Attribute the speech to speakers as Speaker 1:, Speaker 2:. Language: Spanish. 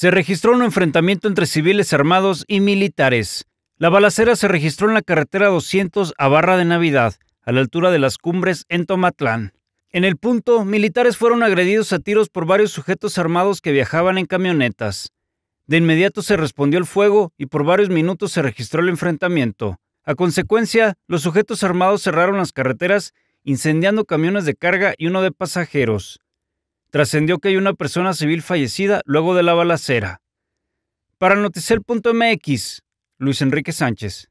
Speaker 1: se registró un enfrentamiento entre civiles armados y militares. La balacera se registró en la carretera 200 a Barra de Navidad, a la altura de las cumbres en Tomatlán. En el punto, militares fueron agredidos a tiros por varios sujetos armados que viajaban en camionetas. De inmediato se respondió el fuego y por varios minutos se registró el enfrentamiento. A consecuencia, los sujetos armados cerraron las carreteras, incendiando camiones de carga y uno de pasajeros. Trascendió que hay una persona civil fallecida luego de la balacera. Para Noticel.mx, Luis Enrique Sánchez.